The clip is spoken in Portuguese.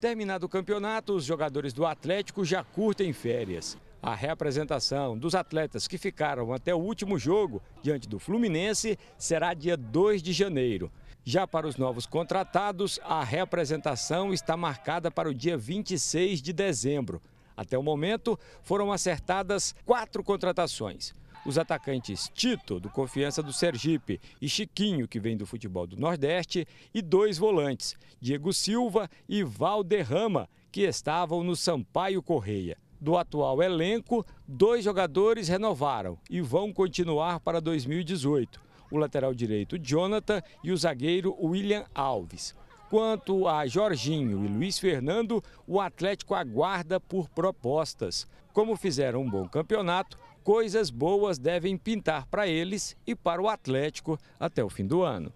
Terminado o campeonato, os jogadores do Atlético já curtem férias. A reapresentação dos atletas que ficaram até o último jogo diante do Fluminense será dia 2 de janeiro. Já para os novos contratados, a reapresentação está marcada para o dia 26 de dezembro. Até o momento, foram acertadas quatro contratações. Os atacantes Tito, do Confiança do Sergipe, e Chiquinho, que vem do futebol do Nordeste, e dois volantes, Diego Silva e Valderrama, que estavam no Sampaio Correia. Do atual elenco, dois jogadores renovaram e vão continuar para 2018. O lateral direito Jonathan e o zagueiro William Alves. Quanto a Jorginho e Luiz Fernando, o Atlético aguarda por propostas. Como fizeram um bom campeonato, coisas boas devem pintar para eles e para o Atlético até o fim do ano.